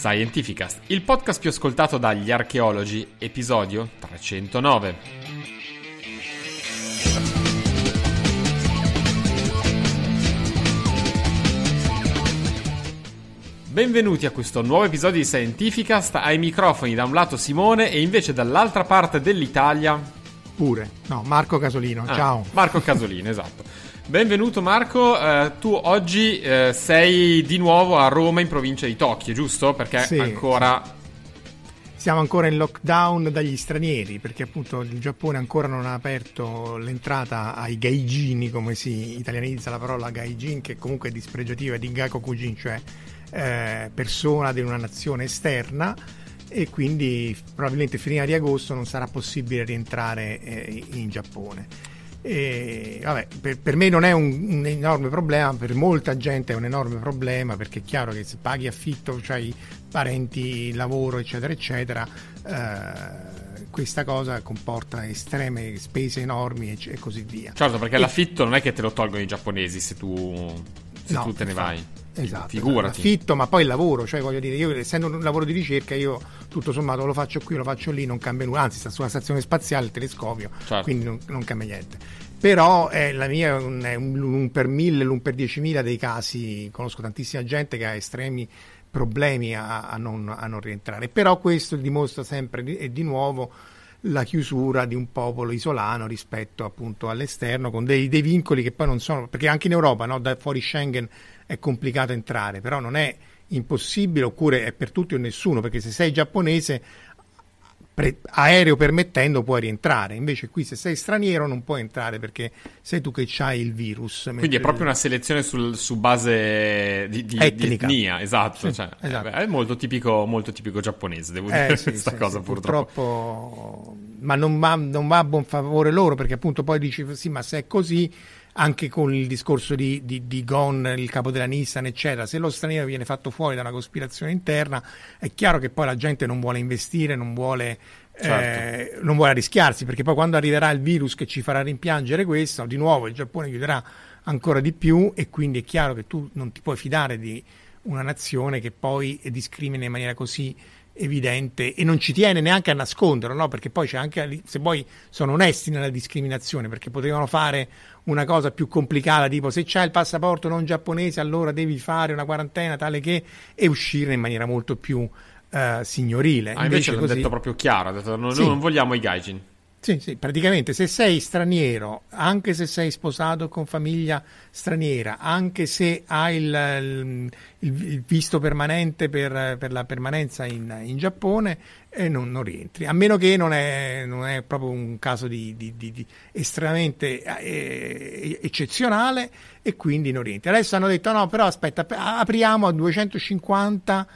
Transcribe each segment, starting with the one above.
Scientificast, il podcast più ascoltato dagli archeologi, episodio 309. Benvenuti a questo nuovo episodio di Scientificast, ai microfoni da un lato Simone e invece dall'altra parte dell'Italia... Pure, no, Marco Casolino, ah, ciao. Marco Casolino, esatto. Benvenuto Marco, eh, tu oggi eh, sei di nuovo a Roma in provincia di Tokyo, giusto? Perché sì, ancora... Siamo ancora in lockdown dagli stranieri, perché appunto il Giappone ancora non ha aperto l'entrata ai gaijini, come si italianizza la parola gaijin, che comunque è dispregiativa di gakokujin, cioè eh, persona di una nazione esterna e quindi probabilmente fino ad agosto non sarà possibile rientrare eh, in Giappone. E, vabbè, per, per, me non è un, un, enorme problema, per molta gente è un enorme problema perché è chiaro che se paghi affitto, hai parenti, lavoro, eccetera, eccetera, eh, questa cosa comporta estreme spese enormi e, e così via. Certo, perché e... l'affitto non è che te lo tolgono i giapponesi se tu se no, tu te ne vai. Esatto, Figurati. affitto, esatto. ma poi il lavoro, cioè voglio dire, io essendo un lavoro di ricerca, io tutto sommato lo faccio qui, lo faccio lì, non cambia nulla, anzi sta sulla stazione spaziale, il telescopio, certo. quindi non, non, cambia niente. Però eh, la mia è un, un, un per mille, l'un per diecimila dei casi, conosco tantissima gente che ha estremi problemi a, a, non, a non rientrare, però questo dimostra sempre di, e di nuovo la chiusura di un popolo isolano rispetto appunto all'esterno con dei, dei vincoli che poi non sono perché anche in Europa no, da fuori Schengen è complicato entrare però non è impossibile oppure è per tutti o nessuno perché se sei giapponese pre- aereo permettendo puoi rientrare, invece qui se sei straniero non puoi entrare perché sei tu che hai il virus. Quindi è proprio una selezione sul, su base di, di, di etnia, esatto, sì, cioè, esatto. Eh, è molto tipico, molto tipico, giapponese, devo eh, dire sì, questa sì, cosa purtroppo. purtroppo ma non va, non va a buon favore loro perché appunto poi dici sì ma se è così anche con il discorso di, di, di Gon, il capo della Nissan, eccetera. Se lo straniero viene fatto fuori da una cospirazione interna, è chiaro che poi la gente non vuole investire, non vuole eh, Certo. Eh, non vuole rischiarsi perché poi quando arriverà il virus che ci farà rimpiangere questo, di nuovo il Giappone chiuderà ancora di più e quindi è chiaro che tu non ti puoi fidare di una nazione che poi discrimina in maniera così evidente e non ci tiene neanche a nasconderlo, no? perché poi c'è anche, se poi sono onesti nella discriminazione, perché potevano fare una cosa più complicata, tipo se c'è il passaporto non giapponese allora devi fare una quarantena tale che e uscirne in maniera molto più uh, signorile. Ah, invece, invece l'hanno detto proprio chiaro, detto, non, sì. non vogliamo i gaijin. Sì, sì, praticamente se sei straniero, anche se sei sposato con famiglia straniera, anche se hai il, il, il visto permanente per, per, la permanenza in, in Giappone, eh, non, non, rientri, a meno che non è, non è proprio un caso di, di, di, di estremamente eh, eccezionale e quindi non rientri. Adesso hanno detto no, però aspetta, apriamo a 250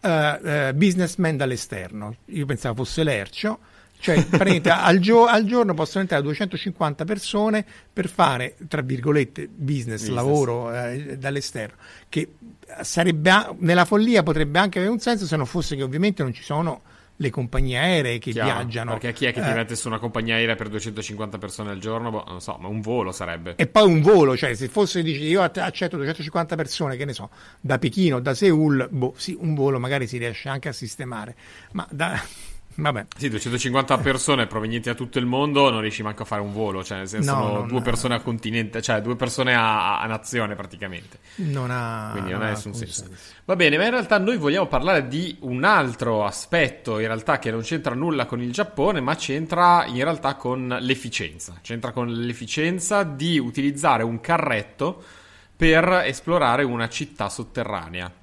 eh, eh, businessmen dall'esterno, io pensavo fosse Lercio cioè, al, gio- al, giorno possono entrare 250 persone per fare, tra virgolette, business, business. lavoro eh, dall'esterno, che sarebbe, nella follia potrebbe anche avere un senso se non fosse che ovviamente non ci sono le compagnie aeree che Chiaro, viaggiano. Perché chi è che ti eh. mette su una compagnia aerea per 250 persone al giorno? Boh, non so, ma un volo sarebbe. E poi un volo, cioè se fosse dici io accetto 250 persone, che ne so, da Pechino, da Seul, boh, sì, un volo magari si riesce anche a sistemare, ma da, Vabbè. Sì, 250 persone provenienti da tutto il mondo non riesci manco a fare un volo, cioè nel senso no, no, due persone a continente, cioè due persone a, a nazione praticamente. Non ha, Quindi non, non ha nessun senso. senso. Va bene, ma in realtà noi vogliamo parlare di un altro aspetto, in realtà che non c'entra nulla con il Giappone, ma c'entra in realtà con l'efficienza. C'entra con l'efficienza di utilizzare un carretto per esplorare una città sotterranea.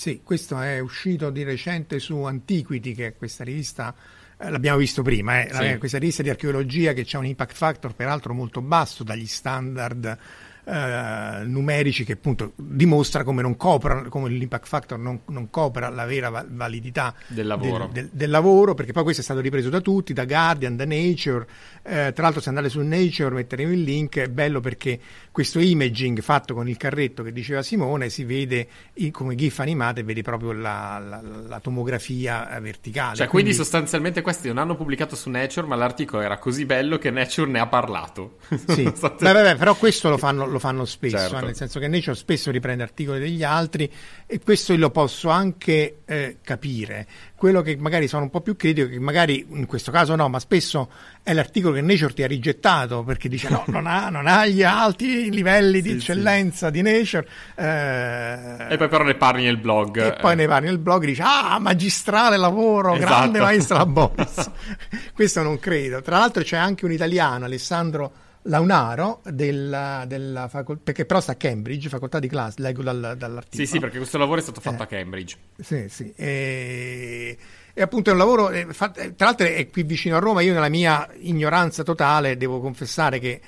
Sì, questo è uscito di recente su Antiquity, che è questa rivista eh, l'abbiamo visto prima, eh, sì. questa rivista di archeologia che ha un impact factor peraltro molto basso dagli standard eh, numerici che appunto dimostra come, non copra, come l'impact factor non, non copra la vera validità del lavoro. Del, del, del lavoro. perché poi questo è stato ripreso da tutti, da Guardian, da Nature, eh, tra l'altro se andate su Nature metteremo il link, è bello perché questo imaging fatto con il carretto che diceva Simone si vede in, come GIF animato e vedi proprio la, la, la tomografia verticale. Cioè, quindi, quindi sostanzialmente questi non hanno pubblicato su Nature, ma l'articolo era così bello che Nature ne ha parlato. Sì. Beh, beh, beh, però questo lo fanno, lo fanno spesso, eh, certo. nel senso che Nature spesso riprende articoli degli altri e questo lo posso anche eh, capire. Quello che magari sono un po' più critico, che magari in questo caso no, ma spesso è l'articolo che Nature ti ha rigettato perché dice no, non ha, non ha gli alti livelli di eccellenza sì. di Nature. Eh, e poi però ne parli nel blog. E poi ne parli nel blog e dici ah, magistrale lavoro, esatto. grande maestra Boris. questo non credo. Tra l'altro c'è anche un italiano, Alessandro Launaro della, della facoltà, perché però sta a Cambridge, facoltà di Glass, leggo dal, dall'articolo. Sì, sì, perché questo lavoro è stato fatto eh, a Cambridge. Sì, sì. E, e appunto è un lavoro, è eh, fatto, eh, tra l'altro è qui vicino a Roma, io nella mia ignoranza totale devo confessare che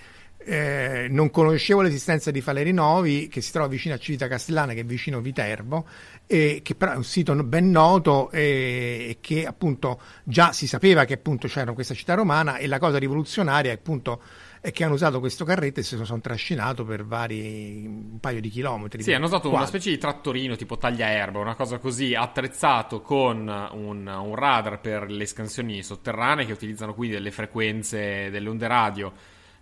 eh, non conoscevo l'esistenza di Faleri Novi, che si trova vicino a Civita Castellana, che è vicino a Viterbo, e che però è un sito ben noto e, e che appunto già si sapeva che appunto c'era questa città romana e la cosa rivoluzionaria è appunto e che hanno usato questo carretto e se lo sono trascinato per vari un paio di chilometri. Sì, hanno usato quadri. una specie di trattorino tipo tagliaerba, una cosa così attrezzato con un, un radar per le scansioni sotterranee che utilizzano quindi delle frequenze delle onde radio.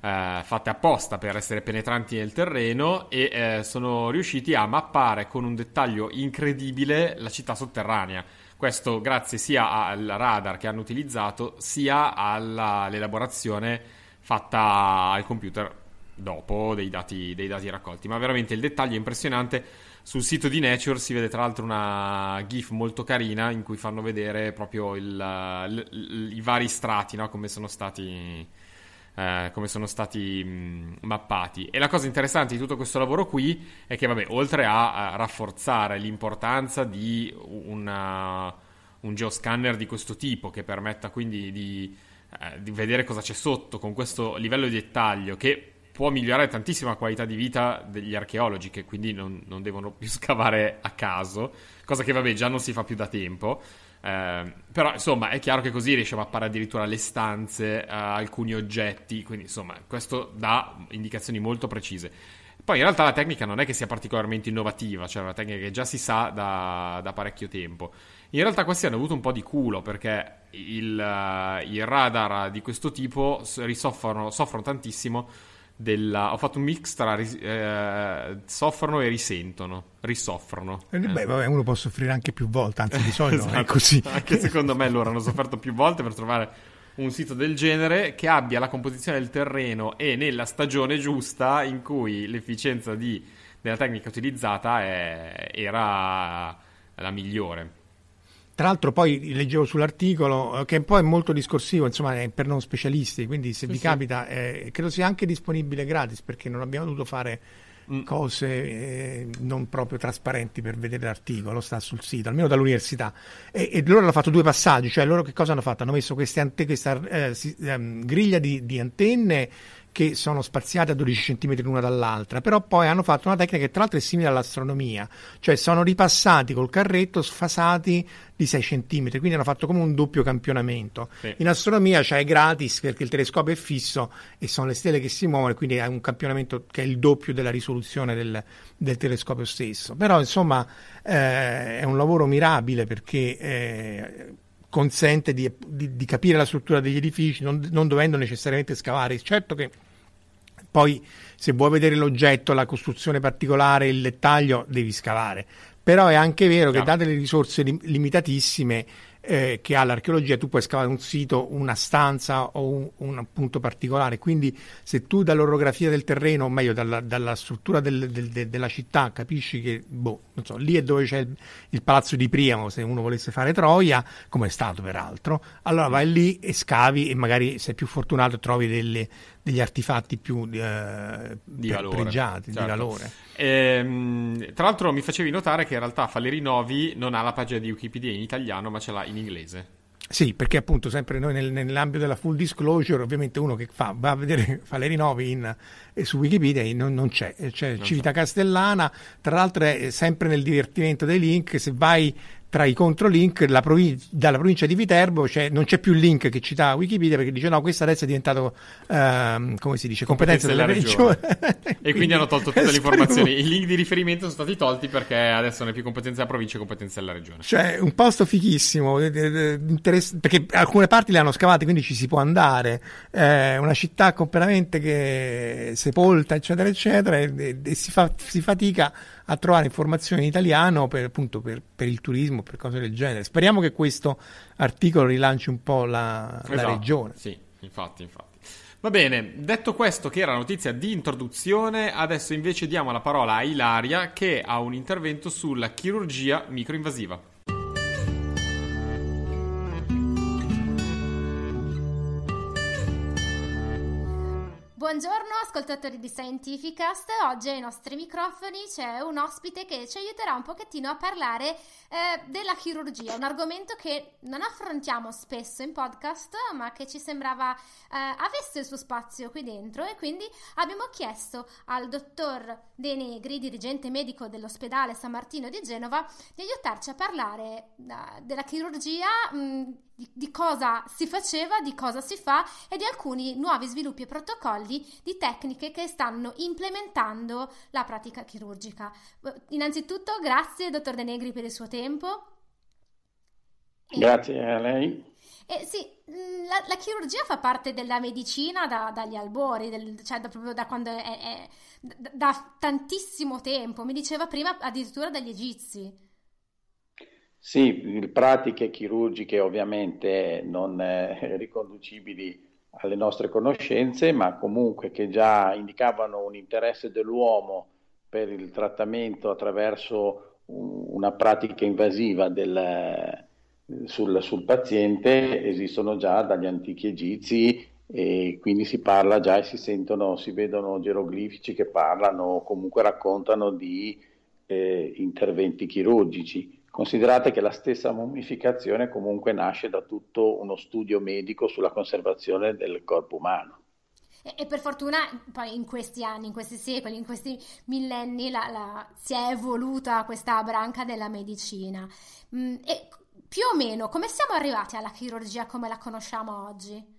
Uh, fatte apposta per essere penetranti nel terreno e uh, sono riusciti a mappare con un dettaglio incredibile la città sotterranea. Questo grazie sia al radar che hanno utilizzato sia all'elaborazione fatta al computer dopo dei dati, dei dati raccolti. Ma veramente il dettaglio è impressionante. Sul sito di Nature si vede tra l'altro una GIF molto carina in cui fanno vedere proprio il, il, il, i vari strati, no? come sono stati, eh, come sono stati mh, mappati. E la cosa interessante di tutto questo lavoro qui è che, vabbè, oltre a, a rafforzare l'importanza di una, un geoscanner di questo tipo che permetta quindi di eh, di vedere cosa c'è sotto con questo livello di dettaglio che può migliorare tantissimo la qualità di vita degli archeologi che quindi non, non devono più scavare a caso, cosa che vabbè già non si fa più da tempo. Eh, però insomma è chiaro che così riesce a mappare addirittura le stanze, eh, alcuni oggetti, quindi insomma questo dà indicazioni molto precise. Poi in realtà la tecnica non è che sia particolarmente innovativa, cioè è una tecnica che già si sa da, da parecchio tempo. In realtà questi hanno avuto un po' di culo perché il, uh, eh, il radar di questo tipo soffrono, soffrono tantissimo della... Ho fatto un mix tra ris... eh, soffrono e risentono, risoffrono. Eh, beh, eh. vabbè, uno può soffrire anche più volte, anzi di solito esatto. è così. Anche secondo me loro hanno sofferto più volte per trovare un sito del genere che abbia la composizione del terreno e nella stagione giusta in cui l'efficienza di, della tecnica utilizzata è, era la migliore. Tra l'altro poi leggevo sull'articolo eh, che poi è molto discorsivo, insomma, è per non specialisti, quindi se sì, vi sì. capita eh, credo sia anche disponibile gratis perché non abbiamo dovuto fare mm. cose eh, non proprio trasparenti per vedere l'articolo, sta sul sito, almeno dall'università. E, e loro hanno fatto due passaggi, cioè loro che cosa hanno fatto? Hanno messo ante, questa eh, si, ehm, griglia di, di antenne che sono spaziate a 12 cm l'una dall'altra, però poi hanno fatto una tecnica che tra l'altro è simile all'astronomia, cioè sono ripassati col carretto sfasati di 6 cm, quindi hanno fatto come un doppio campionamento. Sì. In astronomia cioè, gratis perché il telescopio è fisso e sono le stelle che si muovono, quindi è un campionamento che è il doppio della risoluzione del, del telescopio stesso. Però insomma eh, è un lavoro mirabile perché... Eh, consente di, di, di, capire la struttura degli edifici non, non, dovendo necessariamente scavare. Certo che poi se vuoi vedere l'oggetto, la costruzione particolare, il dettaglio, devi scavare. Però è anche vero no. che date le risorse lim- limitatissime eh, che ha l'archeologia, tu puoi scavare un sito, una stanza o un, un punto particolare. Quindi se tu dall'orografia del terreno, o meglio dalla, dalla struttura del, del, de, della città, capisci che boh, so, lì è dove c'è il, il, palazzo di Priamo, se uno volesse fare Troia, come è stato peraltro, allora vai lì e scavi e magari sei più fortunato e trovi delle, degli artefatti più eh, di valore, pregiati, certo. di valore. E, ehm, tra l'altro mi facevi notare che in realtà Faleri Novi non ha la pagina di Wikipedia in italiano ma ce l'ha in inglese. Sì, perché appunto sempre noi nel, nell'ambito della full disclosure, ovviamente uno che fa, va a vedere Faleri Novi in, eh, su Wikipedia non, non c'è, c'è non Civita so. Castellana, tra l'altro è sempre nel divertimento dei link, se vai tra i controlink provin- dalla provincia di Viterbo cioè, non c'è più il link che cita Wikipedia perché dice no questa adesso è diventato ehm, come si dice competenza, della, della, regione, regione. e quindi, hanno tolto tutte le informazioni i link di riferimento sono stati tolti perché adesso non è più competenza della provincia è competenza della regione cioè un posto fighissimo eh, eh, eh, interess- perché alcune parti le hanno scavate quindi ci si può andare è una città completamente che sepolta eccetera eccetera e, e si, fa- si fatica a trovare informazioni in italiano per, appunto, per, per, il turismo, per cose del genere. Speriamo che questo articolo rilanci un po' la, esatto, la regione. Sì, infatti, infatti. Va bene, detto questo che era la notizia di introduzione, adesso invece diamo la parola a Ilaria che ha un intervento sulla chirurgia microinvasiva. Buongiorno ascoltatori di Scientificast, oggi ai nostri microfoni c'è un ospite che ci aiuterà un pochettino a parlare eh, della chirurgia, un argomento che non affrontiamo spesso in podcast ma che ci sembrava eh, avesse il suo spazio qui dentro e quindi abbiamo chiesto al dottor De Negri, dirigente medico dell'ospedale San Martino di Genova, di aiutarci a parlare eh, della chirurgia. Mh, mm, di, di cosa si faceva, di cosa si fa e di alcuni nuovi sviluppi e protocolli di tecniche che stanno implementando la pratica chirurgica. Eh, innanzitutto grazie dottor De Negri per il suo tempo. Grazie a lei. Eh, sì, mm, la, la, chirurgia fa parte della medicina da, dagli albori, del, cioè da, proprio da quando è, è da, da tantissimo tempo, mi diceva prima addirittura dagli egizi. Sì, pratiche chirurgiche ovviamente non eh, riconducibili alle nostre conoscenze, ma comunque che già indicavano un interesse dell'uomo per il trattamento attraverso una pratica invasiva del, sul, sul, paziente esistono già dagli antichi egizi e quindi si parla già e si sentono, si vedono geroglifici che parlano o comunque raccontano di eh, interventi chirurgici. Considerate che la stessa mummificazione comunque nasce da tutto uno studio medico sulla conservazione del corpo umano. E, per fortuna poi in questi anni, in questi secoli, in questi millenni la, la, si è evoluta questa branca della medicina. Mm, e più o meno come siamo arrivati alla chirurgia come la conosciamo oggi?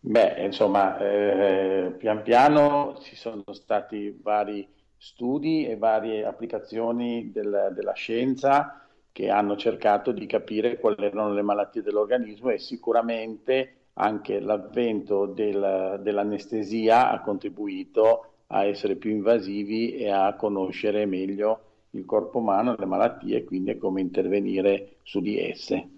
Beh, insomma, eh, pian piano ci sono stati vari studi e varie applicazioni del, della scienza che hanno cercato di capire quali erano le malattie dell'organismo e sicuramente anche l'avvento del, dell'anestesia ha contribuito a essere più invasivi e a conoscere meglio il corpo umano, le malattie e quindi come intervenire su di esse.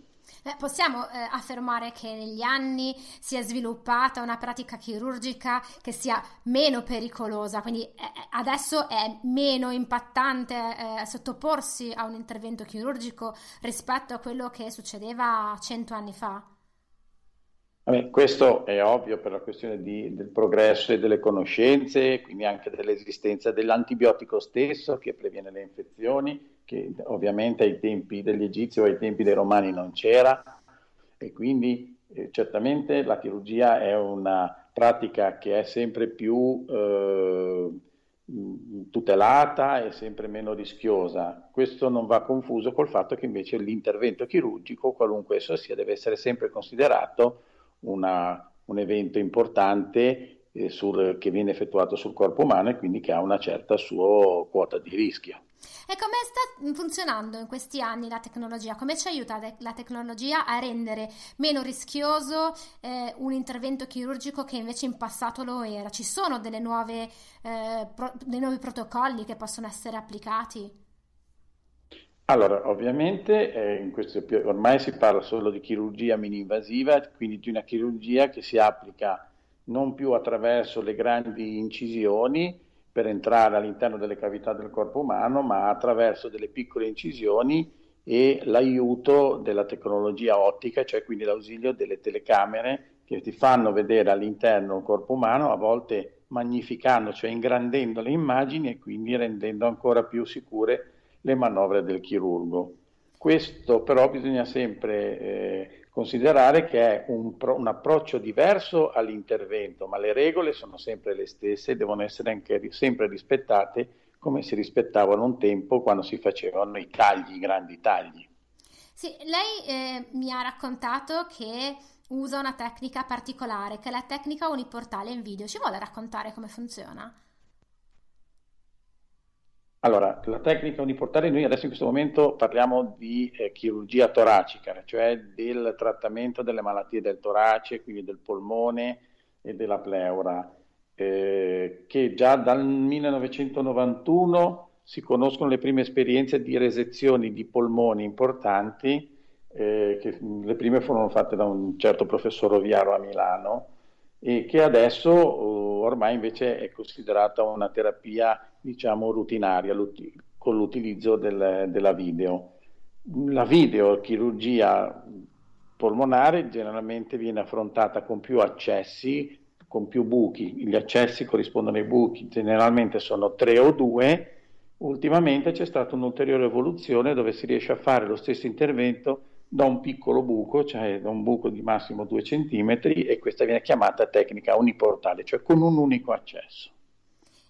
Eh, possiamo eh, affermare che negli anni si è sviluppata una pratica chirurgica che sia meno pericolosa, quindi eh, eh adesso è meno impattante eh, sottoporsi a un intervento chirurgico rispetto a quello che succedeva cento anni fa? Vabbè, questo è ovvio per la questione di, del progresso e delle conoscenze, quindi anche dell'esistenza dell'antibiotico stesso che previene le infezioni, che ovviamente ai tempi degli egizi o ai tempi dei romani non c'era, e quindi eh, certamente la chirurgia è una pratica che è sempre più eh, tutelata e sempre meno rischiosa. Questo non va confuso col fatto che invece l'intervento chirurgico, qualunque esso sia, deve essere sempre considerato una, un evento importante eh, sul, che viene effettuato sul corpo umano e quindi che ha una certa sua quota di rischio. E come sta funzionando in questi anni la tecnologia? Come ci aiuta la tecnologia a rendere meno rischioso eh, un intervento chirurgico che invece in passato lo era? Ci sono nuove, eh, pro- dei nuovi protocolli che possono essere applicati? Allora, ovviamente eh, questo, ormai si parla solo di chirurgia mini-invasiva, quindi di una chirurgia che si applica non più attraverso le grandi incisioni per entrare all'interno delle cavità del corpo umano, ma attraverso delle piccole incisioni e l'aiuto della tecnologia ottica, cioè quindi l'ausilio delle telecamere che ti fanno vedere all'interno il corpo umano, a volte magnificando, cioè ingrandendo le immagini e quindi rendendo ancora più sicure le le manovre del chirurgo. Questo però bisogna sempre eh, considerare che è un, pro, un, approccio diverso all'intervento, ma le regole sono sempre le stesse e devono essere anche sempre rispettate come si rispettavano un tempo quando si facevano i tagli, i grandi tagli. Sì, lei eh, mi ha raccontato che usa una tecnica particolare, che è la tecnica uniportale in video. Ci vuole raccontare come funziona? Allora, la tecnica uniportale, noi adesso in questo momento parliamo di eh, chirurgia toracica, cioè del trattamento delle malattie del torace, quindi del polmone e della pleura, eh, che già dal 1991 si conoscono le prime esperienze di resezioni di polmoni importanti, eh, che le prime furono fatte da un certo professor Oviaro a Milano, e che adesso eh, ormai invece è considerata una terapia diciamo rutinaria con l'utilizzo del, della video. La videochirurgia polmonare generalmente viene affrontata con più accessi, con più buchi, gli accessi corrispondono ai buchi, generalmente sono tre o due, ultimamente c'è stata un'ulteriore evoluzione dove si riesce a fare lo stesso intervento da un piccolo buco, cioè da un buco di massimo 2 cm e questa viene chiamata tecnica uniportale, cioè con un unico accesso.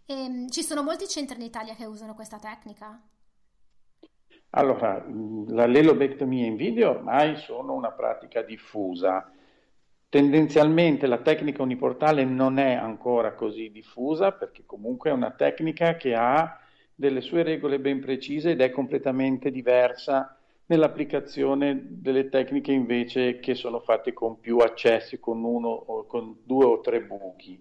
E, ehm, ci sono molti centri in Italia che usano questa tecnica? Allora, l'allelobectomia in video ormai sono una pratica diffusa. Tendenzialmente la tecnica uniportale non è ancora così diffusa perché comunque è una tecnica che ha delle sue regole ben precise ed è completamente diversa nell'applicazione delle tecniche invece che sono fatte con più accessi, con uno o con due o tre buchi.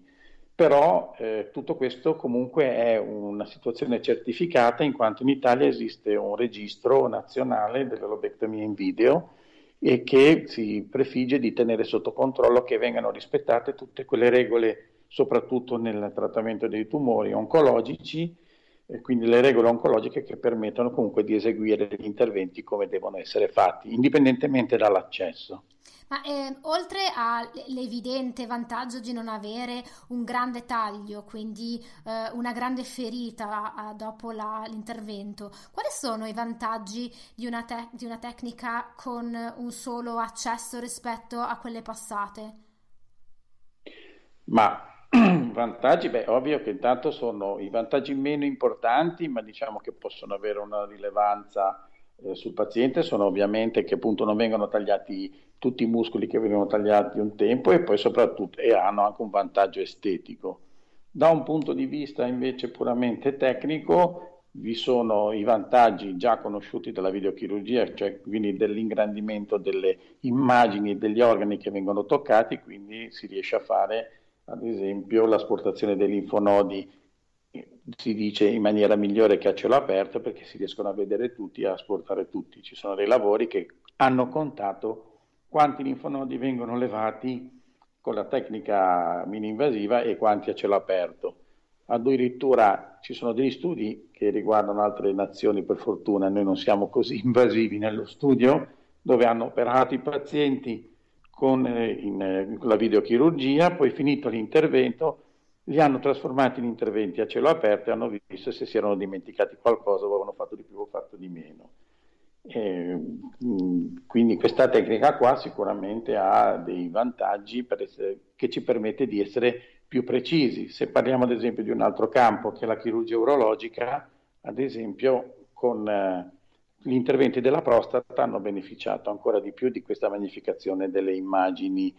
Però eh, tutto questo comunque è una situazione certificata in quanto in Italia esiste un registro nazionale delle lobectomie in video e che si prefigge di tenere sotto controllo che vengano rispettate tutte quelle regole, soprattutto nel trattamento dei tumori oncologici, e quindi le regole oncologiche che permettono comunque di eseguire gli interventi come devono essere fatti, indipendentemente dall'accesso. Ma eh, oltre all'evidente vantaggio di non avere un grande taglio, quindi eh, una grande ferita eh, dopo la, l'intervento, quali sono i vantaggi di una, te- di una, tecnica con un solo accesso rispetto a quelle passate? Ma Vantaggi, beh, ovvio che intanto sono i vantaggi meno importanti, ma diciamo che possono avere una rilevanza eh, sul paziente, sono ovviamente che appunto non vengono tagliati tutti i muscoli che venivano tagliati un tempo e poi soprattutto e hanno anche un vantaggio estetico. Da un punto di vista invece puramente tecnico, vi sono i vantaggi già conosciuti dalla videochirurgia, cioè quindi dell'ingrandimento delle immagini degli organi che vengono toccati, quindi si riesce a fare ad esempio l'asportazione dei linfonodi eh, si dice in maniera migliore che a cielo aperto perché si riescono a vedere tutti, e a asportare tutti. Ci sono dei lavori che hanno contato quanti linfonodi vengono levati con la tecnica mini-invasiva e quanti a cielo aperto. Addirittura ci sono degli studi che riguardano altre nazioni, per fortuna noi non siamo così invasivi nello studio, dove hanno operato i pazienti con eh, in, eh, la videochirurgia, poi finito l'intervento li hanno trasformati in interventi a cielo aperto e hanno visto se si erano dimenticati qualcosa o avevano fatto di più o fatto di meno. E, eh, quindi questa tecnica qua sicuramente ha dei vantaggi essere, che ci permette di essere più precisi. Se parliamo ad esempio di un altro campo che è la chirurgia urologica, ad esempio con gli interventi della prostata hanno beneficiato ancora di più di questa magnificazione delle immagini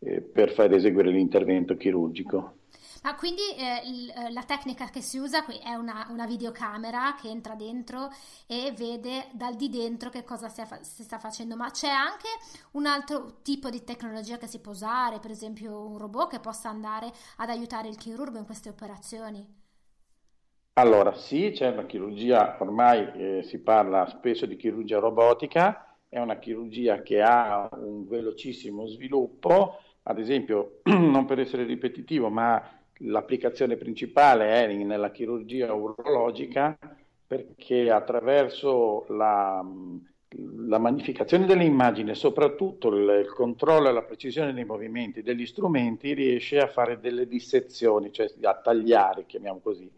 eh, per far eseguire l'intervento chirurgico. Ma quindi eh, eh la tecnica che si usa qui è una, una, videocamera che entra dentro e vede dal di dentro che cosa si, fa- si, sta facendo, ma c'è anche un altro tipo di tecnologia che si può usare, per esempio un robot che possa andare ad aiutare il chirurgo in queste operazioni? Allora, sì, c'è una chirurgia, ormai eh, si parla spesso di chirurgia robotica, è una chirurgia che ha un velocissimo sviluppo, ad esempio, non per essere ripetitivo, ma l'applicazione principale è nella chirurgia urologica perché attraverso la, la magnificazione delle immagini e soprattutto il, il controllo e la precisione dei movimenti degli strumenti riesce a fare delle dissezioni, cioè a tagliare, chiamiamo così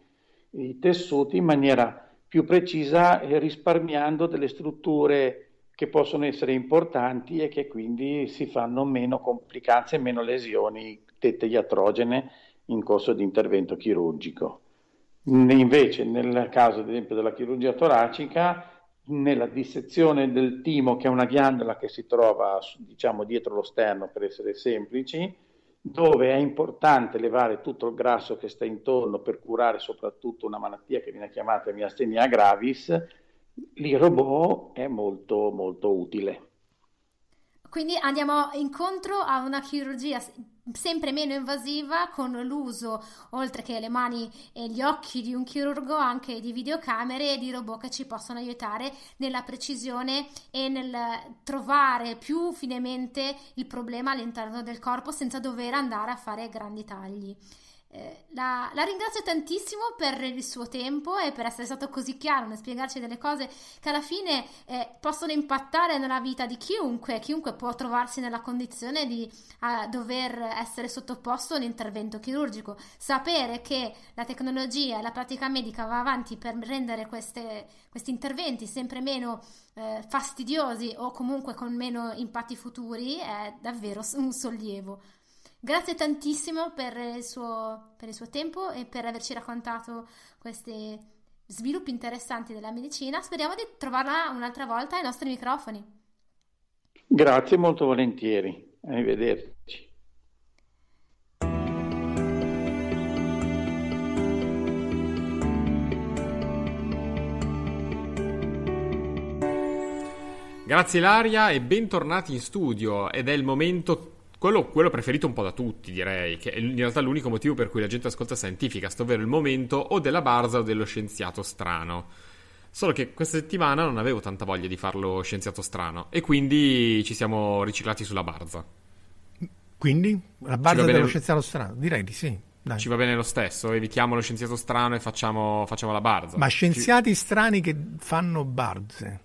i tessuti in maniera più precisa e risparmiando delle strutture che possono essere importanti e che quindi si fanno meno complicanze e meno lesioni tette iatrogene in corso di intervento chirurgico. Invece nel caso ad esempio della chirurgia toracica, nella dissezione del timo, che è una ghiandola che si trova diciamo dietro lo sterno per essere semplici, dove è importante levare tutto il grasso che sta intorno per curare soprattutto una malattia che viene chiamata miastenia gravis, il robot è molto molto utile. Quindi andiamo incontro a una chirurgia sempre meno invasiva con l'uso, oltre che le mani e gli occhi di un chirurgo, anche di videocamere e di robot che ci possono aiutare nella precisione e nel trovare più finemente il problema all'interno del corpo senza dover andare a fare grandi tagli. Eh, la, la, ringrazio tantissimo per il suo tempo e per essere stato così chiaro nel spiegarci delle cose che alla fine eh, possono impattare nella vita di chiunque, chiunque può trovarsi nella condizione di uh, dover essere sottoposto a un intervento chirurgico. Sapere che la tecnologia e la pratica medica va avanti per rendere queste, questi interventi sempre meno eh, fastidiosi o comunque con meno impatti futuri è davvero un sollievo. Grazie tantissimo per il, suo, per il suo tempo e per averci raccontato questi sviluppi interessanti della medicina. Speriamo di trovarla un'altra volta ai nostri microfoni. Grazie molto volentieri. Arrivederci. Grazie Laria e bentornati in studio ed è il momento quello, quello, preferito un po' da tutti, direi, che è in realtà l'unico motivo per cui la gente ascolta Scientificast, ovvero il momento o della barza o dello scienziato strano. Solo che questa settimana non avevo tanta voglia di farlo scienziato strano e quindi ci siamo riciclati sulla barza. Quindi? La barza dello bene... scienziato strano? Direi di sì. Dai. Ci va bene lo stesso, evitiamo lo scienziato strano e facciamo, facciamo la barza. Ma scienziati ci... strani che fanno barze.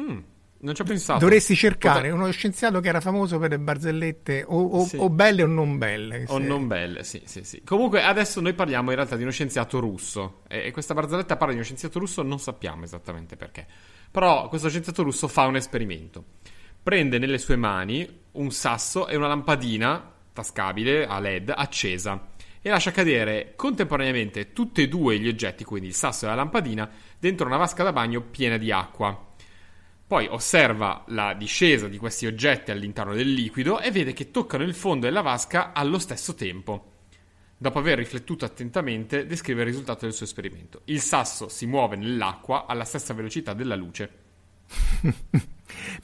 Mm. Non ci ho pensato. Dovresti cercare Potre... uno scienziato che era famoso per le barzellette o, o, sì. o belle o non belle. Se... O non belle, sì, sì, sì. Comunque adesso noi parliamo in realtà di uno scienziato russo. E questa barzelletta parla di uno scienziato russo, non sappiamo esattamente perché. Però questo scienziato russo fa un esperimento. Prende nelle sue mani un sasso e una lampadina tascabile a LED accesa e lascia cadere contemporaneamente tutti e due gli oggetti, quindi il sasso e la lampadina, dentro una vasca da bagno piena di acqua. Poi osserva la discesa di questi oggetti all'interno del liquido e vede che toccano il fondo della vasca allo stesso tempo. Dopo aver riflettuto attentamente, descrive il risultato del suo esperimento. Il sasso si muove nell'acqua alla stessa velocità della luce.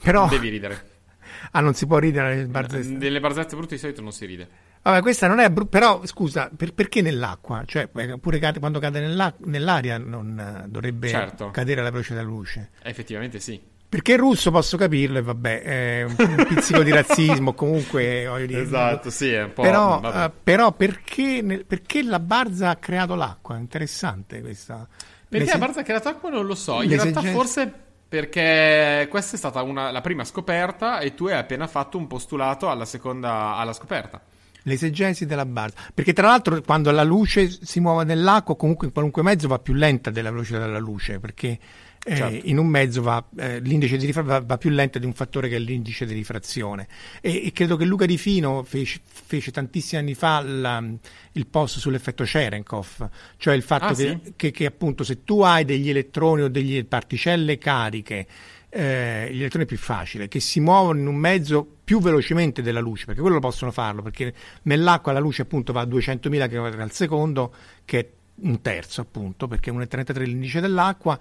Però... Non devi ridere. Ah, non si può ridere nelle barzellette. Nelle barzellette brutte di solito non si ride. Vabbè, questa non è brutta, però scusa, per, perché nell'acqua? Cioè, pure cade, quando cade nell'aria non eh, dovrebbe certo. cadere alla velocità della luce. effettivamente sì. Perché il russo posso capirlo e vabbè, è un, pizzico di razzismo comunque, dire. Esatto, sì, è un po'... Però, uh, però perché, nel, perché, la Barza ha creato l'acqua? Interessante questa... Perché la Barza ha creato l'acqua non lo so, in realtà forse perché questa è stata una, la prima scoperta e tu hai appena fatto un postulato alla seconda alla scoperta. L'esegesi della Barza, perché tra l'altro quando la luce si muove nell'acqua, comunque in qualunque mezzo va più lenta della velocità della luce, perché eh, certo. in un mezzo va, eh, l'indice di rifrazione va, va, più lento di un fattore che è l'indice di rifrazione. E, e credo che Luca Di Fino fece, fece tantissimi anni fa la, il post sull'effetto Cherenkov, cioè il fatto ah, che, sì? che, che appunto se tu hai degli elettroni o delle particelle cariche eh, l'elettrone è più facile, che si muovono in un mezzo più velocemente della luce, perché quello possono farlo, perché nell'acqua la luce appunto va a 200.000 km al secondo, che è un terzo appunto, perché 1,33 è l'indice dell'acqua,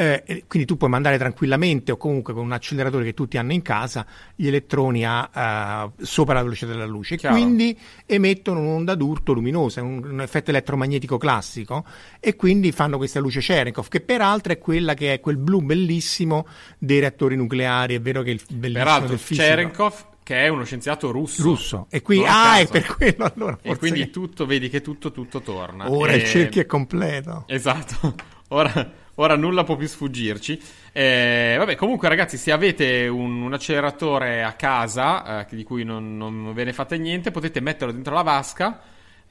eh, quindi tu puoi mandare tranquillamente o comunque con un acceleratore che tutti hanno in casa gli elettroni a, uh, sopra la velocità della luce e quindi emettono un'onda d'urto luminosa, un, un, effetto elettromagnetico classico e quindi fanno questa luce Cherenkov che peraltro è quella che è quel blu bellissimo dei reattori nucleari, è vero che il bellissimo peraltro, del fisico. Cherenkov che è uno scienziato russo. Russo. E qui, ah, è per quello allora. E quindi che... tutto, vedi che tutto, tutto torna. Ora e... il cerchio è completo. Esatto. Ora, ora nulla può più sfuggirci. Eh, vabbè, comunque, ragazzi, se avete un, un acceleratore a casa eh, di cui non, non, ve ne fate niente, potete metterlo dentro la vasca.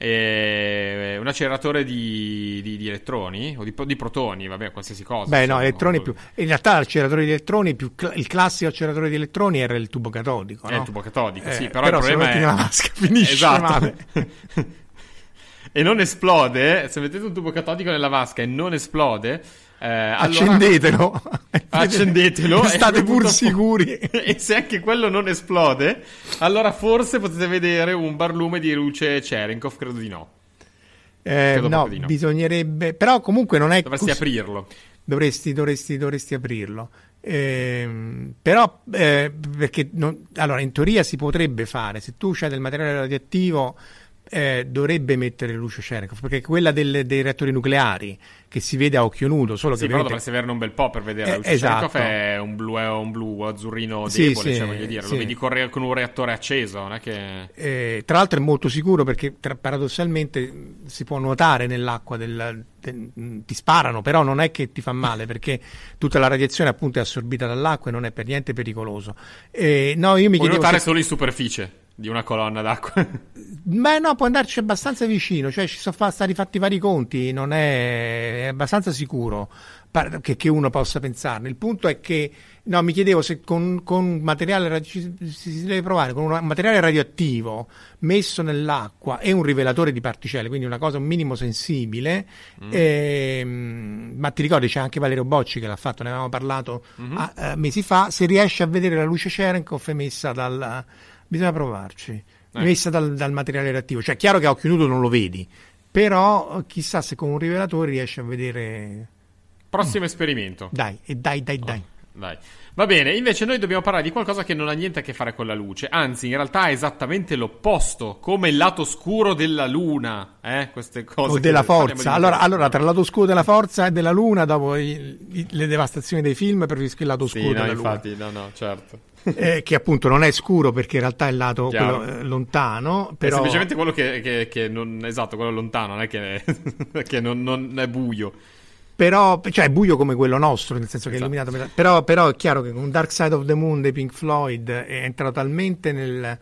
Eh, un acceleratore di, di, di elettroni o di, di, protoni, vabbè, qualsiasi cosa. Beh, no, elettroni più. In realtà l'acceleratore di elettroni più cl- il classico acceleratore di elettroni era il tubo catodico. No? il tubo catodico, eh, sì, però, però il problema è. la vasca finisce. Esatto. e non esplode, se mettete un tubo catodico nella vasca e non esplode, eh, accendetelo, accendetelo state pur sicuri. e se anche quello non esplode, allora forse potete vedere un barlume di luce Cherenkov. Credo di no. Eh, no, di no, bisognerebbe, però comunque non è Dovresti così. aprirlo. Dovresti, dovresti, dovresti aprirlo. Eh, però, eh, perché non... allora in teoria si potrebbe fare se tu hai del materiale radioattivo eh, dovrebbe mettere luce Cherenkov, perché quella del, dei reattori nucleari che si vede a occhio nudo, solo sì, che ovviamente... dovresti averne un bel po' per vedere. Eh, esatto. Cherenkov eh, è un blu, è eh, un blu azzurrino debole, sì, sì, cioè, voglio dire, lo vedi con, con un reattore acceso, che... eh, tra l'altro è molto sicuro perché tra, paradossalmente si può nuotare nell'acqua, del, de, mm, ti sparano, però non è che ti fa male perché tutta la radiazione appunto è assorbita dall'acqua e non è per niente pericoloso. Eh, no, io mi Puoi nuotare se... solo in superficie di una colonna d'acqua. Beh, no, può andarci abbastanza vicino, cioè ci sono stati fatti vari conti, non è, è abbastanza sicuro che, che, uno possa pensarne. Il punto è che, no, mi chiedevo se con, con materiale, si, si deve provare, con un materiale radioattivo messo nell'acqua e un rivelatore di particelle, quindi una cosa un minimo sensibile, mm. e, ehm, ma ti ricordi c'è anche Valerio Bocci che l'ha fatto, ne avevamo parlato mm-hmm. a, a, eh, mesi fa, se riesce a vedere la luce Cherenkov emessa dal bisogna provarci. Eh. Messa dal, dal materiale reattivo, cioè è chiaro che a occhio nudo non lo vedi, però eh, chissà se con un rivelatore riesci a vedere. Prossimo mm. esperimento. Dai, e dai, dai, dai. Oh. Dai. Va bene, invece noi dobbiamo parlare di qualcosa che non ha niente a che fare con la luce, anzi in realtà è esattamente l'opposto, come il lato scuro della luna, eh? queste cose. O della forza, allora, allora, tra il lato scuro della forza e della luna, dopo i, i, le devastazioni dei film, preferisco il lato sì, scuro no, della infatti, luna. Infatti, no, no, certo. eh, che appunto non è scuro perché in realtà è il lato quello, eh, lontano. Però... È semplicemente quello che, che, che, non... Esatto, quello lontano, non è che, che non, non è buio però cioè è buio come quello nostro nel senso esatto. che è esatto. illuminato però, però, è chiaro che con Dark Side of the Moon dei Pink Floyd entra talmente nel,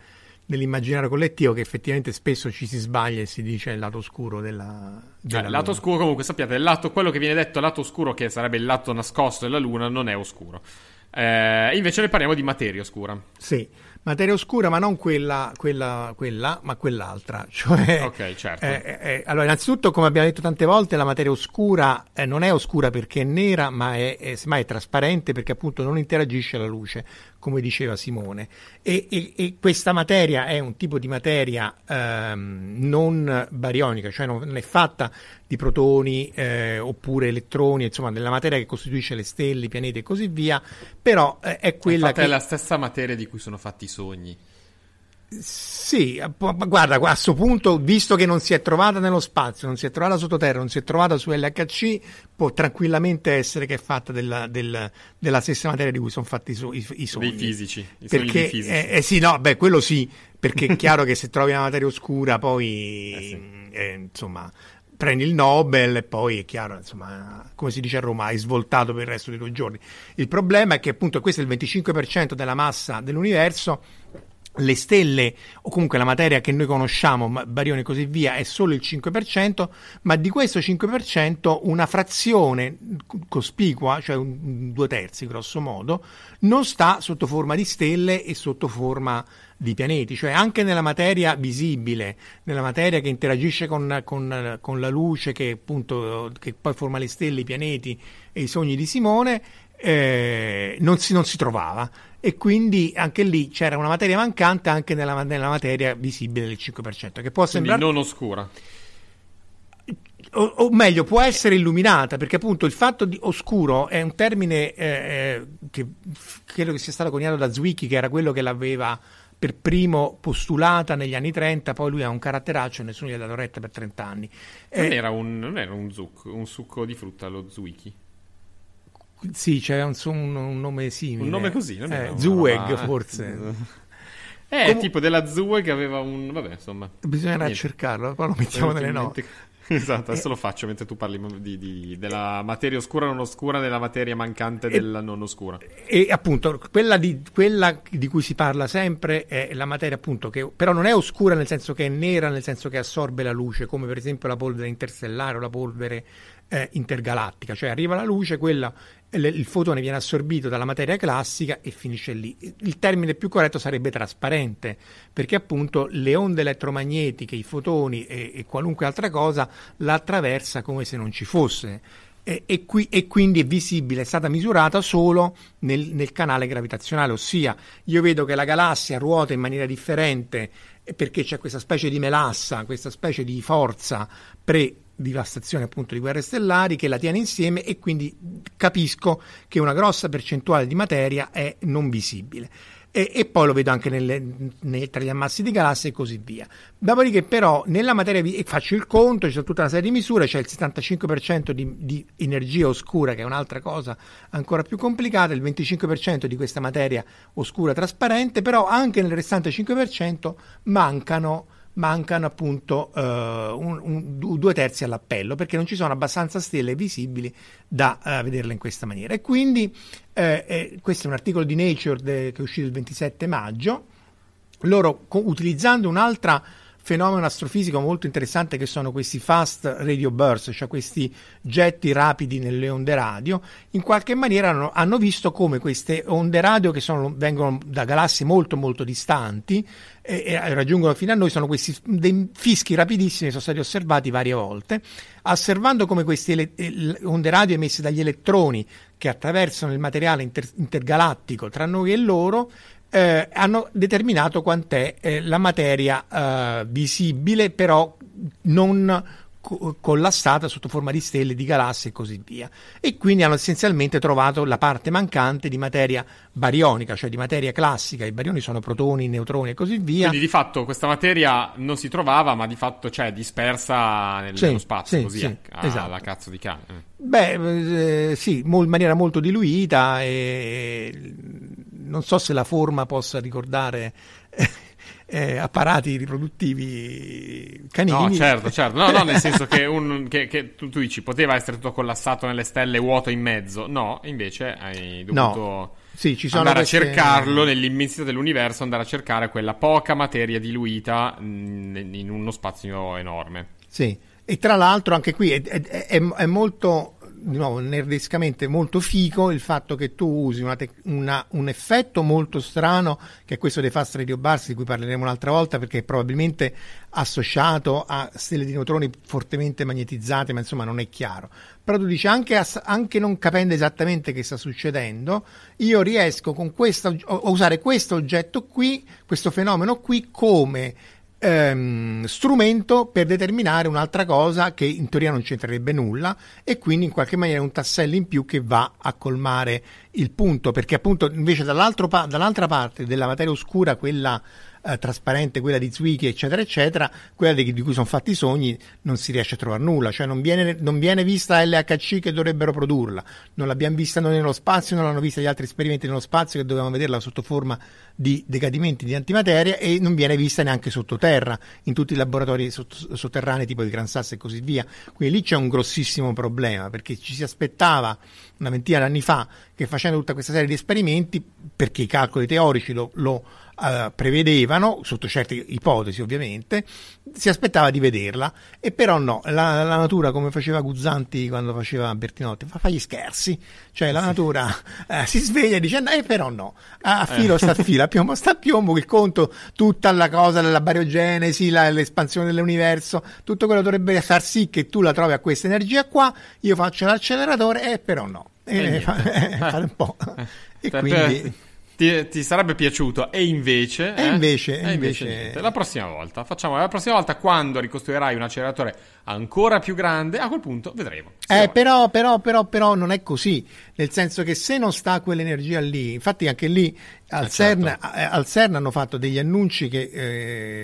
nell'immaginario collettivo che effettivamente spesso ci si sbaglia e si dice il lato oscuro della, cioè, della il lato oscuro comunque sappiate lato, quello che viene detto lato oscuro che sarebbe il lato nascosto della luna non è oscuro eh, invece ne parliamo di materia oscura. Sì, materia oscura, ma non quella, quella, quella ma quell'altra. Cioè, ok, certo. Eh, eh, eh, allora, innanzitutto, come abbiamo detto tante volte, la materia oscura eh, non è oscura perché è nera, ma è, è, semmai è trasparente perché appunto non interagisce alla luce come diceva Simone. E, e, e questa materia è un tipo di materia ehm, non barionica, cioè non è fatta di protoni eh, oppure elettroni, insomma della materia che costituisce le stelle, i pianeti e così via, però eh, è quella è che... è la stessa materia di cui sono fatti i sogni. Sì, guarda, a questo punto, visto che non si è trovata nello spazio, non si è trovata sottoterra, non si è trovata su LHC, può tranquillamente essere che è fatta della, della, della stessa materia di cui sono fatti so, i, i, sogni. Dei fisici, i perché, fisici. Eh, eh, sì, no, beh, quello sì, perché è chiaro che se trovi una materia oscura poi, eh sì. Eh, insomma, prendi il Nobel e poi è chiaro, insomma, come si dice a Roma, hai svoltato per il resto dei tuoi giorni. Il problema è che appunto questo è il 25% della massa dell'universo le stelle o comunque la materia che noi conosciamo, barione e così via, è solo il 5%, ma di questo 5% una frazione cospicua, cioè un, due terzi grosso modo, non sta sotto forma di stelle e sotto forma di pianeti, cioè anche nella materia visibile, nella materia che interagisce con, con, con la luce che, appunto, che poi forma le stelle, i pianeti e i sogni di Simone, eh, non, si, non si trovava e quindi anche lì c'era una materia mancante anche nella, nella materia visibile del 5%, che può sembrare... non oscura. O, o, meglio, può essere illuminata, perché appunto il fatto di oscuro è un termine eh, eh che credo che sia stato coniato da Zwicky, che era quello che l'aveva per primo postulata negli anni 30, poi lui ha un caratteraccio e nessuno gli ha dato retta per 30 anni. Non, eh, era, un, non era un, zucco, un succo di frutta lo Zwicky? Sì, c'è un, un, un nome simile. Un nome così, non è? Eh, Zueg, roba... forse. Eh, eh Com- tipo della Zueg che aveva un... vabbè, insomma. Bisognerà niente. cercarlo, poi lo mettiamo nelle note. Esatto, adesso eh, lo faccio mentre tu parli di, di, della materia oscura non oscura, della materia mancante eh. della non oscura. E appunto, quella di, quella di, cui si parla sempre è la materia appunto che però non è oscura nel senso che è nera, nel senso che assorbe la luce, come per esempio la polvere interstellare o la polvere eh, intergalattica, cioè arriva la luce, quella, il fotone viene assorbito dalla materia classica e finisce lì. Il termine più corretto sarebbe trasparente, perché appunto le onde elettromagnetiche, i fotoni e, e qualunque altra cosa la attraversa come se non ci fosse. E, e, qui, e, quindi è visibile, è stata misurata solo nel, nel, canale gravitazionale, ossia io vedo che la galassia ruota in maniera differente eh, perché c'è questa specie di melassa, questa specie di forza pre divastazione appunto di guerre stellari che la tiene insieme e quindi capisco che una grossa percentuale di materia è non visibile. E, e, poi lo vedo anche nelle, nel, tra gli ammassi di galassie e così via. Dopodiché, però, nella materia, vi- faccio il conto, c'è tutta una serie di misure, c'è il 75% di, di, energia oscura, che è un'altra cosa ancora più complicata, il 25% di questa materia oscura trasparente, però anche nel restante 5% mancano mancano appunto eh, un, un, due terzi all'appello perché non ci sono abbastanza stelle visibili da eh, vederle in questa maniera. E quindi eh, eh questo è un articolo di Nature de, che è uscito il 27 maggio, loro co- utilizzando un'altra fenomeno astrofisico molto interessante che sono questi fast radio bursts, cioè questi getti rapidi nelle onde radio, in qualche maniera hanno, hanno visto come queste onde radio che sono, vengono da galassie molto molto distanti e, e, raggiungono fino a noi sono questi dei fischi rapidissimi che sono stati osservati varie volte, osservando come queste ele- onde radio emesse dagli elettroni che attraversano il materiale inter- intergalattico tra noi e loro eh, hanno determinato quant'è eh, la materia eh, visibile, però non collassata sotto forma di stelle, di galassie e così via. E quindi hanno essenzialmente trovato la parte mancante di materia barionica, cioè di materia classica. I barioni sono protoni, neutroni e così via. Quindi di fatto questa materia non si trovava, ma di fatto c'è cioè, dispersa nel, sì, nello spazio, sì, così sì, ecco, a, ah, esatto. alla cazzo di cane. Eh. Beh, eh, sì, in maniera molto diluita e non so se la forma possa ricordare eh, eh, apparati riproduttivi canini. No, certo, certo. No, no, nel senso che, un, che, che tu, tu, dici poteva essere tutto collassato nelle stelle vuoto in mezzo. No, invece hai dovuto no. sì, andare queste... a cercarlo nell'immensità dell'universo, andare a cercare quella poca materia diluita mm, in uno spazio enorme. Sì. E tra l'altro anche qui è, è, è, è molto di nuovo nerdescamente molto fico il fatto che tu usi una te- una, un effetto molto strano che è questo dei fast radio bars di cui parleremo un'altra volta perché è probabilmente associato a stelle di neutroni fortemente magnetizzate ma insomma non è chiaro però tu dici anche, ass- anche non capendo esattamente che sta succedendo io riesco con questa, a usare questo oggetto qui questo fenomeno qui come ehm, strumento per determinare un'altra cosa che in teoria non c'entrerebbe nulla e quindi in qualche maniera un tassello in più che va a colmare il punto perché appunto invece pa- dall'altra parte della materia oscura quella eh, trasparente, quella di Zwicky, eccetera, eccetera, quella di, di, cui sono fatti i sogni, non si riesce a trovare nulla, cioè non viene, non viene vista LHC che dovrebbero produrla, non l'abbiamo vista noi nello spazio, non l'hanno vista gli altri esperimenti nello spazio che dovevano vederla sotto forma di decadimenti di antimateria e non viene vista neanche sottoterra, in tutti i laboratori sott- sotterranei tipo di Gran Sasso e così via. Quindi lì c'è un grossissimo problema perché ci si aspettava una ventina di anni fa che facendo tutta questa serie di esperimenti, perché i calcoli teorici lo, lo eh, prevedevano, sotto certe ipotesi ovviamente, si aspettava di vederla, e però no, la, la natura come faceva Guzzanti quando faceva Bertinotti, fa, fa gli scherzi, cioè la sì. natura eh, si sveglia dicendo, eh però no, a filo eh. sta filo, a piombo sta piombo, il conto, tutta la cosa della bariogenesi, la, l'espansione dell'universo, tutto quello dovrebbe far sì che tu la trovi a questa energia qua, io faccio l'acceleratore, eh però no. E, eh, e fa, eh, fare un po'. Eh. e quindi ti, ti, sarebbe piaciuto e invece... E eh? invece, eh, e invece, invece La prossima volta, facciamo la prossima volta quando ricostruirai un acceleratore ancora più grande, a quel punto vedremo. Eh, però, però, però, però non è così, nel senso che se non sta quell'energia lì, infatti anche lì al, eh, Certo. Eh, al Cerna hanno fatto degli annunci che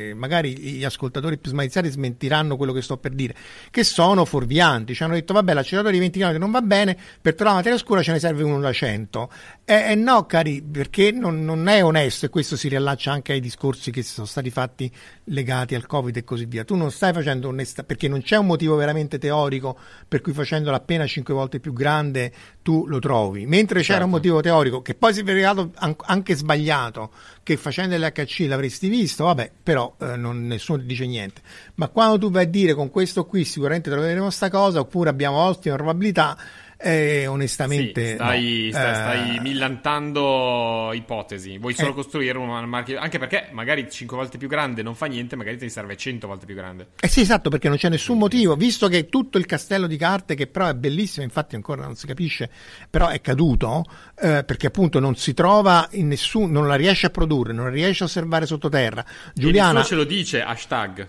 eh, magari gli ascoltatori più smaizzati smentiranno quello che sto per dire, che sono fuorvianti. Ci hanno detto, vabbè, l'acceleratore di 20 km non va bene, per trovare la materia scura ce ne serve uno da 100. E eh, eh, no, cari, perché non, non, è onesto e questo si riallaccia anche ai discorsi che sono stati fatti legati al Covid e così via. Tu non stai facendo onestà, perché non c'è un motivo veramente teorico per cui facendolo appena 5 volte più grande tu lo trovi. Mentre certo. c'era un certo. motivo teorico, che poi si è rivelato anche anche sbagliato che facendo l'HC l'avresti visto, vabbè, però eh, non, nessuno dice niente. Ma quando tu vai a dire con questo qui sicuramente troveremo questa cosa, oppure abbiamo ottime probabilità, eh, onestamente, sì, stai, no. stai, eh. stai uh... millantando ipotesi. Vuoi solo eh. costruire una marchio, anche perché magari 5 volte più grande non fa niente, magari ti serve 100 volte più grande. Eh sì, esatto, perché non c'è nessun motivo, visto che tutto il castello di carte, che però è bellissimo, infatti ancora non si capisce, però è caduto eh, perché appunto non si trova in nessuno, non la riesce a produrre, non la riesce a osservare sottoterra. Giuliana ce lo dice hashtag.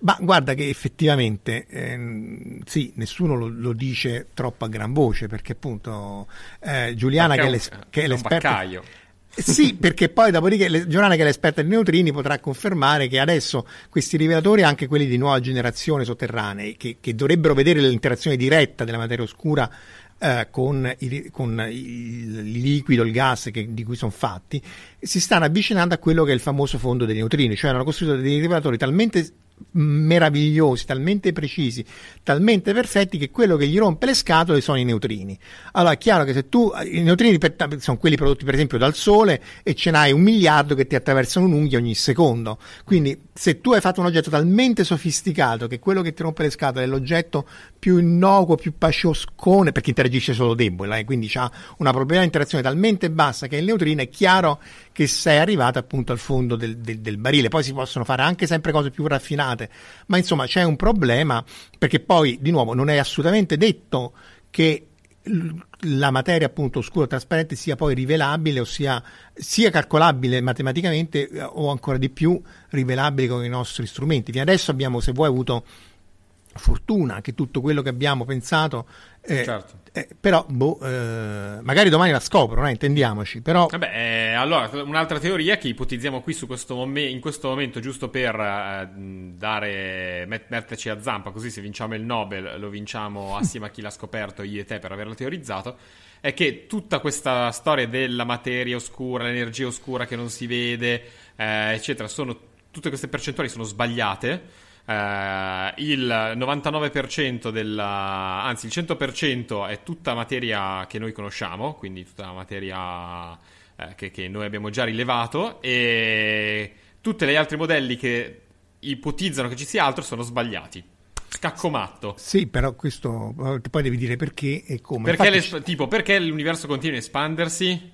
Ma guarda che effettivamente ehm, sì, nessuno lo, lo, dice troppo a gran voce perché appunto eh, Giuliana perché che è, un, che è l'esperta... Baccaio. Eh, sì, perché poi dopodiché le, Giovanna, che è l'esperta di neutrini, potrà confermare che adesso questi rivelatori, anche quelli di nuova generazione sotterranei, che, che dovrebbero vedere l'interazione diretta della materia oscura eh, con, il, con, il, liquido, il gas che, di cui sono fatti, si stanno avvicinando a quello che è il famoso fondo dei neutrini, cioè hanno costruito dei rivelatori talmente meravigliosi, talmente precisi, talmente perfetti che quello che gli rompe le scatole sono i neutrini. Allora è chiaro che se tu i neutrini sono quelli prodotti per esempio dal Sole e ce n'hai un miliardo che ti attraversano un'unghia ogni secondo. Quindi se tu hai fatto un oggetto talmente sofisticato che quello che ti rompe le scatole è l'oggetto più innocuo, più pascioscone, perché interagisce solo debole, eh, quindi ha una probabilità di interazione talmente bassa che è il neutrino è chiaro che sei arrivata appunto al fondo del, del, del, barile. Poi si possono fare anche sempre cose più raffinate, ma insomma c'è un problema perché poi di nuovo non è assolutamente detto che la materia appunto oscura o trasparente sia poi rivelabile, ossia sia calcolabile matematicamente eh, o ancora di più rivelabile con i nostri strumenti. Fino adesso abbiamo, se vuoi, avuto fortuna che tutto quello che abbiamo pensato eh, certo. eh, però boh, eh, magari domani la scoprono intendiamoci però Vabbè, eh, allora un'altra teoria che ipotizziamo qui questo mom- in questo momento giusto per eh, dare, met- metterci a zampa così se vinciamo il Nobel lo vinciamo assieme a chi l'ha scoperto io e te per averlo teorizzato è che tutta questa storia della materia oscura l'energia oscura che non si vede eh, eccetera sono, tutte queste percentuali sono sbagliate Uh, il 99% della, anzi il 100% è tutta materia che noi conosciamo, quindi tutta la materia eh, che, che, noi abbiamo già rilevato e tutti gli altri modelli che ipotizzano che ci sia altro sono sbagliati. Scacco matto. Sì, però questo eh, poi devi dire perché e come. Perché Infatti... le, tipo, perché l'universo continua a espandersi?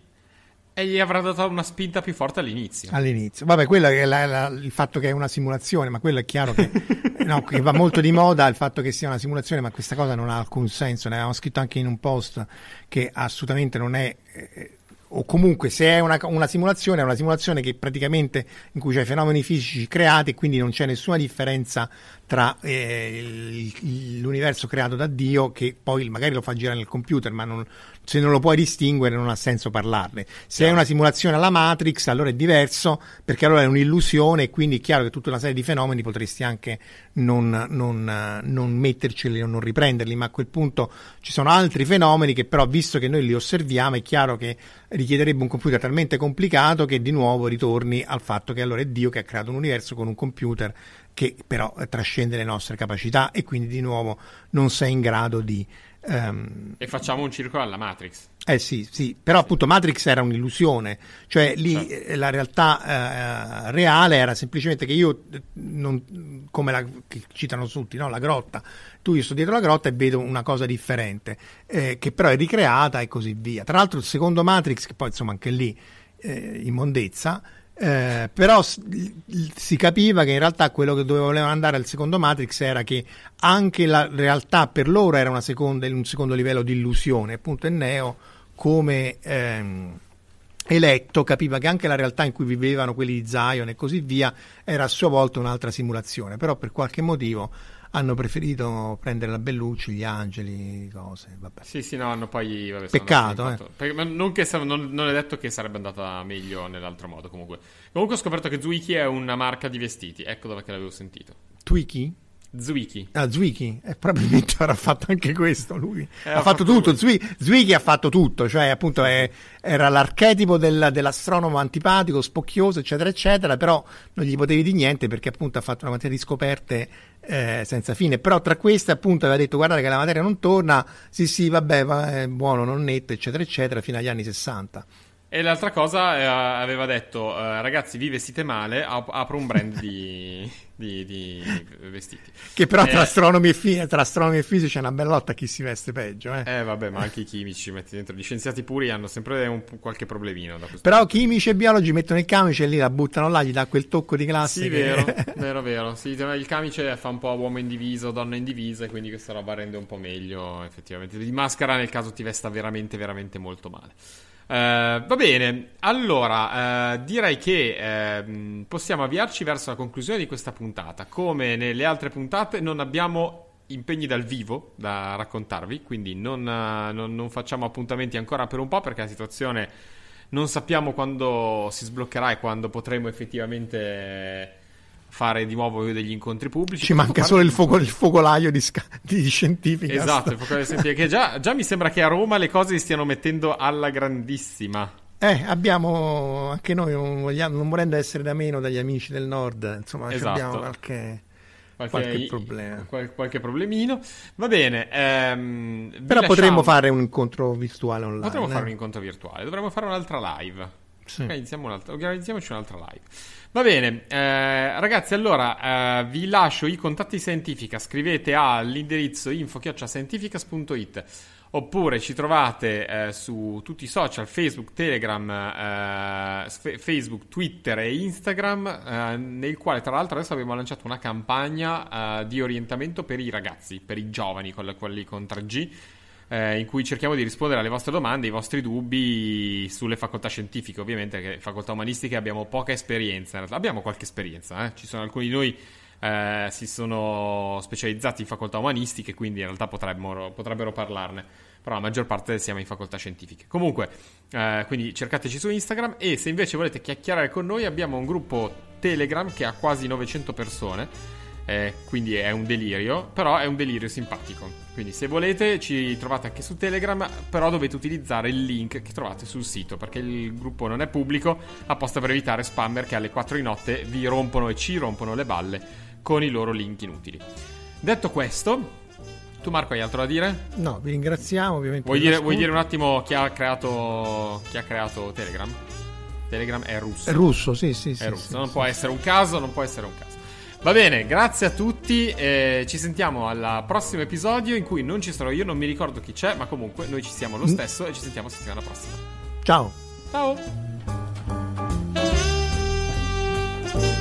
E gli avrà dato una spinta più forte all'inizio. All'inizio. Vabbè, quello è la, la, il fatto che è una simulazione, ma quello è chiaro che, no, che, va molto di moda il fatto che sia una simulazione, ma questa cosa non ha alcun senso. Ne avevamo scritto anche in un post che assolutamente non è... Eh, o comunque se è una, una, simulazione è una simulazione che praticamente in cui c'è fenomeni fisici creati e quindi non c'è nessuna differenza tra eh, l'universo creato da Dio che poi magari lo fa girare nel computer, ma non, se non lo puoi distinguere non ha senso parlarne. Se yeah. è una simulazione alla Matrix allora è diverso perché allora è un'illusione e quindi è chiaro che tutta una serie di fenomeni potresti anche non, non, eh, non metterceli o non riprenderli, ma a quel punto ci sono altri fenomeni che però visto che noi li osserviamo è chiaro che richiederebbe un computer talmente complicato che di nuovo ritorni al fatto che allora è Dio che ha creato un universo con un computer che però trascende le nostre capacità e quindi di nuovo non sei in grado di... Um... E facciamo un circolo alla Matrix. Eh sì, sì, però sì. appunto Matrix era un'illusione, cioè lì certo. Eh, la realtà eh, reale era semplicemente che io, non, come la, che citano tutti, no? la grotta, tu io sto dietro la grotta e vedo una cosa differente, eh, che però è ricreata e così via. Tra l'altro il secondo Matrix, che poi insomma anche lì eh, in eh, però si capiva che in realtà quello che doveva andare al secondo Matrix era che anche la realtà per loro era una seconda, un secondo livello di illusione. Appunto, e Neo come ehm, eletto capiva che anche la realtà in cui vivevano quelli di Zion e così via era a sua volta un'altra simulazione. Però per qualche motivo hanno preferito prendere la Bellucci, gli Angeli, cose. Vabbè. Sì, sì, no, hanno poi... Vabbè, Peccato, eh. non, che, non, non, è detto che sarebbe andata meglio nell'altro modo, comunque. Comunque ho scoperto che Zwicky è una marca di vestiti, ecco dove l'avevo sentito. Twiki? Zwicky. Ah, Zwicky, eh, probabilmente avrà fatto anche questo lui. Eh, ha fatto, fatto tutto, Zwicky ha fatto tutto, cioè appunto è, era l'archetipo del, dell'astronomo antipatico, spocchioso, eccetera, eccetera, però non gli potevi di niente perché appunto ha fatto una materia di scoperte eh, senza fine. Però tra queste appunto aveva detto guardate che la materia non torna, sì sì vabbè va, è buono, non netto, eccetera eccetera, fino agli anni 60. E l'altra cosa eh, aveva detto, eh, ragazzi vi vestite male, ap- apro un brand di di, di vestiti. Che però tra, eh, astronomi fi- tra, astronomi e fisici è una bella lotta chi si veste peggio. Eh, eh vabbè, ma anche i chimici metti dentro. Gli scienziati puri hanno sempre un, qualche problemino. però chimici e biologi mettono il camice e lì la buttano là, gli dà quel tocco di classe. Sì, che... vero, vero, vero. Sì, il camice fa un po' uomo indiviso, donna indivisa, e quindi questa roba rende un po' meglio effettivamente. Di maschera nel caso ti vesta veramente, veramente molto male. Eh, va bene, allora uh, direi che uh, possiamo avviarci verso la conclusione di questa puntata. Come nelle altre puntate non abbiamo impegni dal vivo da raccontarvi, quindi non, eh, non, non facciamo appuntamenti ancora per un po' perché la situazione non sappiamo quando si sbloccherà e quando potremo effettivamente fare di nuovo degli incontri pubblici. Ci manca solo il, fuoco, il, focolaio di, sca- di scientifica. Esatto, il focolaio scientifica. Che già, già mi sembra che a Roma le cose si stiano mettendo alla grandissima. Eh, abbiamo anche noi, non, vogliamo, non volendo essere da meno dagli amici del nord, insomma, esatto. abbiamo qualche qualche, qualche problema. Qual- qualche problemino. Va bene. Ehm, Però lasciamo... potremmo fare un incontro virtuale online. Potremmo eh? fare un incontro virtuale, dovremmo fare un'altra live. Sì. Organizziamo un'altra... Organizziamoci un'altra live. Va bene, eh, ragazzi, allora eh, vi lascio i contatti Scientifica, scrivete all'indirizzo info-scientificas.it oppure ci trovate eh, su tutti i social, Facebook, Telegram, eh, f- Facebook, Twitter e Instagram, eh, nel quale tra l'altro adesso abbiamo lanciato una campagna eh, di orientamento per i ragazzi, per i giovani, quelli con 3G eh, in cui cerchiamo di rispondere alle vostre domande, ai vostri dubbi sulle facoltà scientifiche, ovviamente, che facoltà umanistiche abbiamo poca esperienza, abbiamo qualche esperienza, eh? ci sono alcuni di noi eh, si sono specializzati in facoltà umanistiche, quindi in realtà potrebbero, potrebbero parlarne. Però la maggior parte siamo in facoltà scientifiche. Comunque, eh, quindi cercateci su Instagram e se invece volete chiacchierare con noi abbiamo un gruppo Telegram che ha quasi 900 persone eh, quindi è un delirio, però è un delirio simpatico. Quindi se volete ci trovate anche su Telegram, però dovete utilizzare il link che trovate sul sito, perché il gruppo non è pubblico, apposta per evitare spammer che alle 4 di notte vi rompono e ci rompono le balle con i loro link inutili. Detto questo, tu Marco hai altro da dire? No, vi ringraziamo ovviamente. Vuoi, dire, vuoi dire, un attimo chi ha creato, chi ha creato Telegram? Telegram è russo. È russo, sì, sì. È sì, russo, sì, non sì, può sì. essere un caso, non può essere un caso. Va bene, grazie a tutti. Eh, ci sentiamo al prossimo episodio in cui non ci sarò io, non mi ricordo chi c'è, ma comunque noi ci siamo lo mm. stesso e ci sentiamo settimana prossima. Ciao. Ciao.